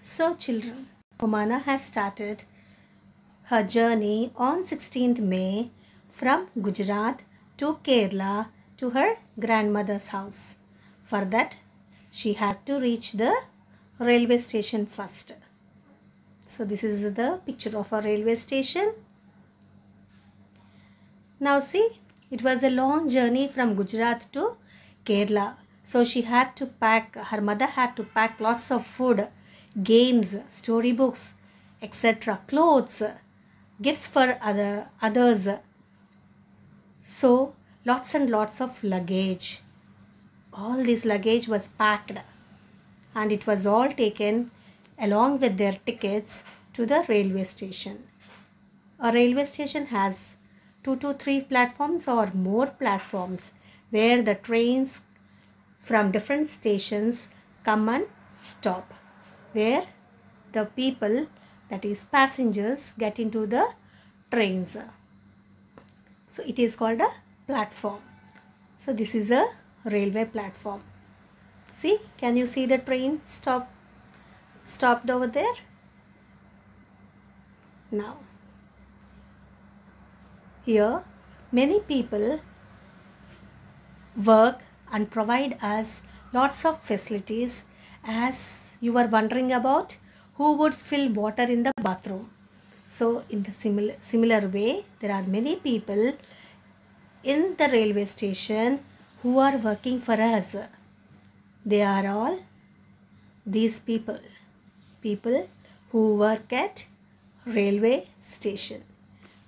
So, children, Omana has started her journey on 16th May from Gujarat to Kerala to her grandmother's house. For that, she had to reach the railway station first. So, this is the picture of a railway station. Now, see, it was a long journey from Gujarat to Kerala. So, she had to pack, her mother had to pack lots of food games, storybooks, etc., clothes, gifts for other, others. So, lots and lots of luggage. All this luggage was packed and it was all taken along with their tickets to the railway station. A railway station has two to three platforms or more platforms where the trains from different stations come and stop where the people that is passengers get into the trains. So it is called a platform. So this is a railway platform. See, can you see the train stop stopped over there? Now, here many people work and provide us lots of facilities as you were wondering about who would fill water in the bathroom. So in the similar, similar way, there are many people in the railway station who are working for us. They are all these people, people who work at railway station.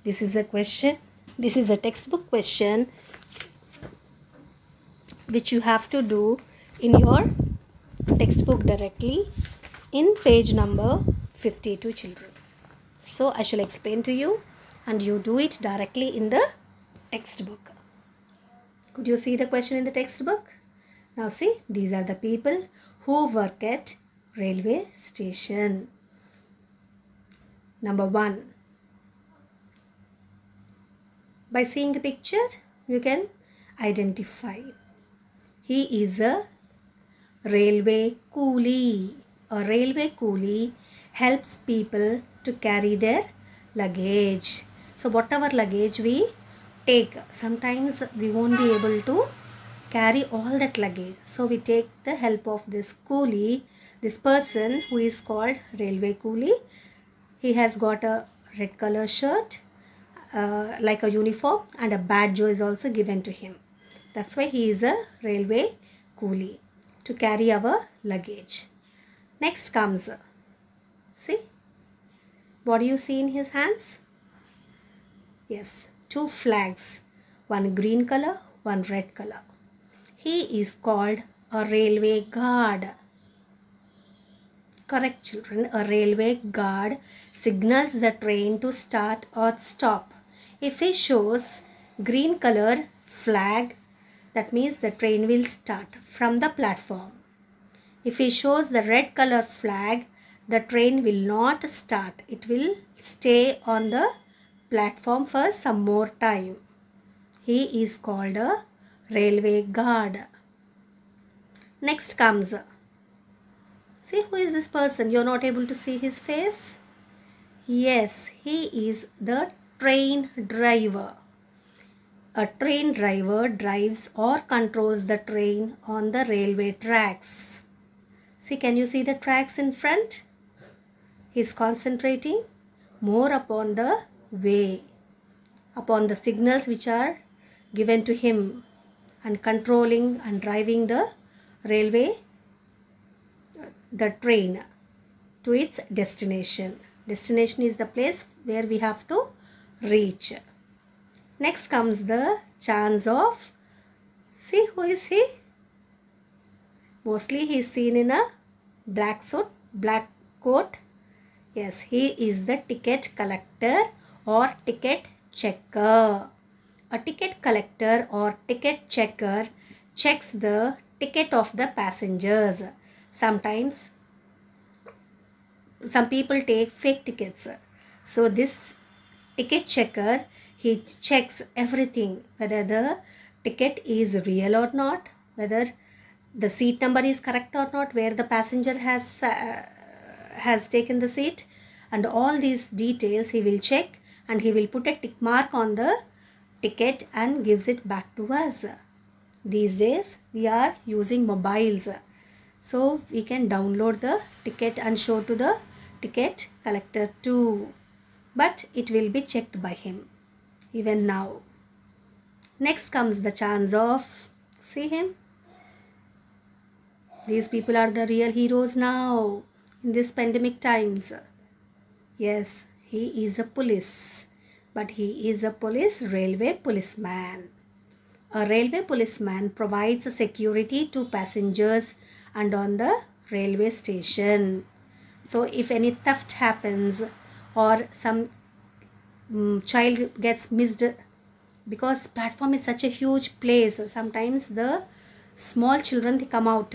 This is a question, this is a textbook question which you have to do in your textbook directly in page number 52 children. So I shall explain to you and you do it directly in the textbook. Could you see the question in the textbook? Now see, these are the people who work at railway station. Number 1. By seeing the picture, you can identify. He is a Railway coolie. A railway coolie helps people to carry their luggage. So whatever luggage we take, sometimes we won't be able to carry all that luggage. So we take the help of this coolie, this person who is called railway coolie. He has got a red color shirt uh, like a uniform and a badge is also given to him. That's why he is a railway coolie to carry our luggage. Next comes, see, what do you see in his hands? Yes, two flags, one green color, one red color. He is called a railway guard. Correct children, a railway guard signals the train to start or stop. If he shows green color flag that means the train will start from the platform. If he shows the red color flag, the train will not start. It will stay on the platform for some more time. He is called a railway guard. Next comes. See who is this person? You are not able to see his face? Yes, he is the train driver a train driver drives or controls the train on the railway tracks. See, can you see the tracks in front? He's concentrating more upon the way, upon the signals which are given to him and controlling and driving the railway, the train to its destination. Destination is the place where we have to reach. Next comes the chance of. See who is he? Mostly he is seen in a black suit, black coat. Yes, he is the ticket collector or ticket checker. A ticket collector or ticket checker checks the ticket of the passengers. Sometimes some people take fake tickets. So this ticket checker he checks everything whether the ticket is real or not, whether the seat number is correct or not, where the passenger has uh, has taken the seat and all these details he will check and he will put a tick mark on the ticket and gives it back to us. These days we are using mobiles. So we can download the ticket and show to the ticket collector too. But it will be checked by him even now. Next comes the chance of, see him? These people are the real heroes now in these pandemic times. Yes, he is a police, but he is a police railway policeman. A railway policeman provides security to passengers and on the railway station. So if any theft happens or some um, child gets missed because platform is such a huge place sometimes the small children they come out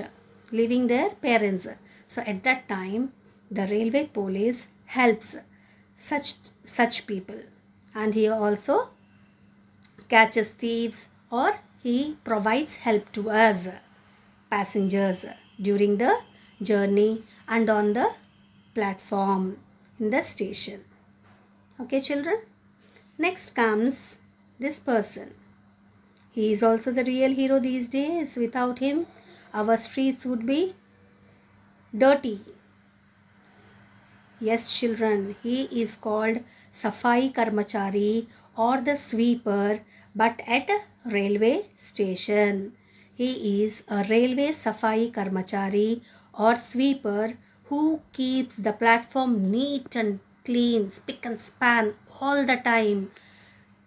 leaving their parents so at that time the railway police helps such such people and he also catches thieves or he provides help to us passengers during the journey and on the platform in the station Okay children. Next comes this person. He is also the real hero these days. Without him, our streets would be dirty. Yes, children, he is called Safai Karmachari or the sweeper, but at a railway station. He is a railway Safai Karmachari or sweeper who keeps the platform neat and clean, spick and span all the time,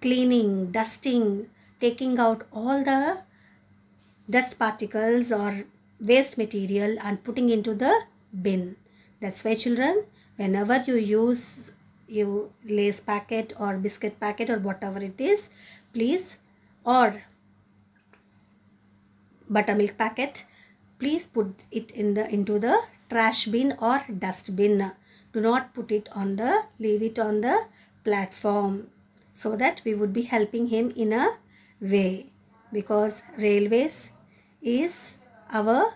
cleaning, dusting, taking out all the dust particles or waste material and putting into the bin. That's why children, whenever you use you lace packet or biscuit packet or whatever it is, please or buttermilk packet, please put it in the into the trash bin or dust bin do not put it on the, leave it on the platform so that we would be helping him in a way because railways is our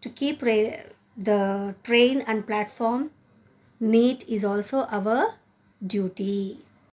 to keep rail, the train and platform neat is also our duty